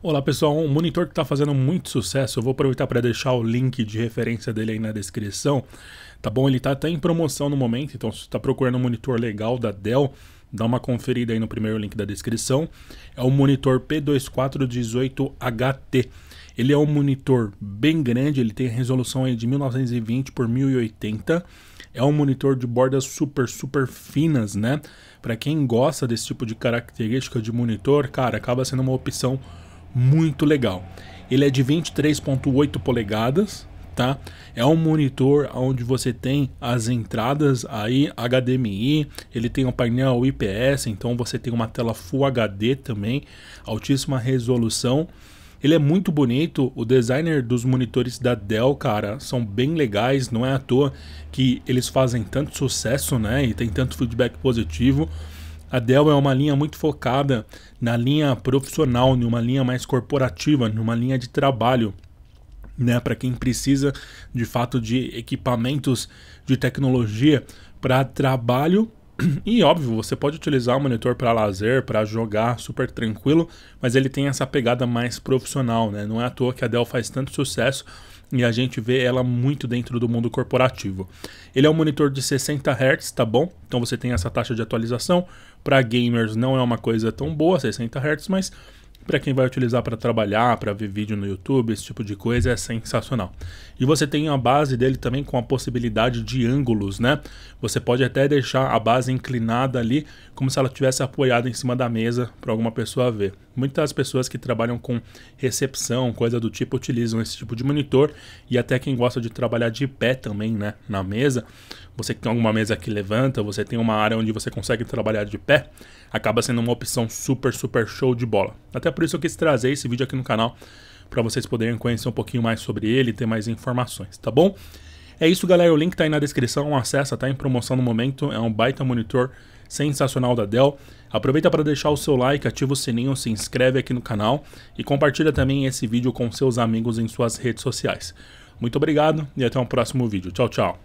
Olá pessoal, um monitor que está fazendo muito sucesso, eu vou aproveitar para deixar o link de referência dele aí na descrição, tá bom? Ele está até em promoção no momento, então se está procurando um monitor legal da Dell, dá uma conferida aí no primeiro link da descrição. É o monitor P2418HT. Ele é um monitor bem grande, ele tem resolução aí de 1920 por 1080. É um monitor de bordas super, super finas, né? Para quem gosta desse tipo de característica de monitor, cara, acaba sendo uma opção muito legal. Ele é de 23.8 polegadas, tá? É um monitor onde você tem as entradas aí HDMI, ele tem um painel IPS, então você tem uma tela Full HD também, altíssima resolução. Ele é muito bonito, o designer dos monitores da Dell, cara, são bem legais, não é à toa que eles fazem tanto sucesso, né? E tem tanto feedback positivo. A Dell é uma linha muito focada na linha profissional, numa linha mais corporativa, numa linha de trabalho. Né, para quem precisa de fato de equipamentos de tecnologia para trabalho e óbvio, você pode utilizar o monitor para lazer, para jogar super tranquilo, mas ele tem essa pegada mais profissional, né? Não é à toa que a Dell faz tanto sucesso e a gente vê ela muito dentro do mundo corporativo. Ele é um monitor de 60 Hz, tá bom? Então você tem essa taxa de atualização. Para gamers não é uma coisa tão boa, 60 Hz, mas para quem vai utilizar para trabalhar, para ver vídeo no YouTube, esse tipo de coisa, é sensacional. E você tem a base dele também com a possibilidade de ângulos, né? Você pode até deixar a base inclinada ali, como se ela tivesse apoiada em cima da mesa para alguma pessoa ver muitas pessoas que trabalham com recepção, coisa do tipo, utilizam esse tipo de monitor. E até quem gosta de trabalhar de pé também, né? Na mesa. Você tem alguma mesa que levanta, você tem uma área onde você consegue trabalhar de pé, acaba sendo uma opção super, super show de bola. Até por isso eu quis trazer esse vídeo aqui no canal para vocês poderem conhecer um pouquinho mais sobre ele e ter mais informações, tá bom? É isso, galera. O link tá aí na descrição. Acessa, tá em promoção no momento. É um baita monitor sensacional da Dell. Aproveita para deixar o seu like, ativa o sininho, se inscreve aqui no canal e compartilha também esse vídeo com seus amigos em suas redes sociais. Muito obrigado e até o um próximo vídeo. Tchau, tchau.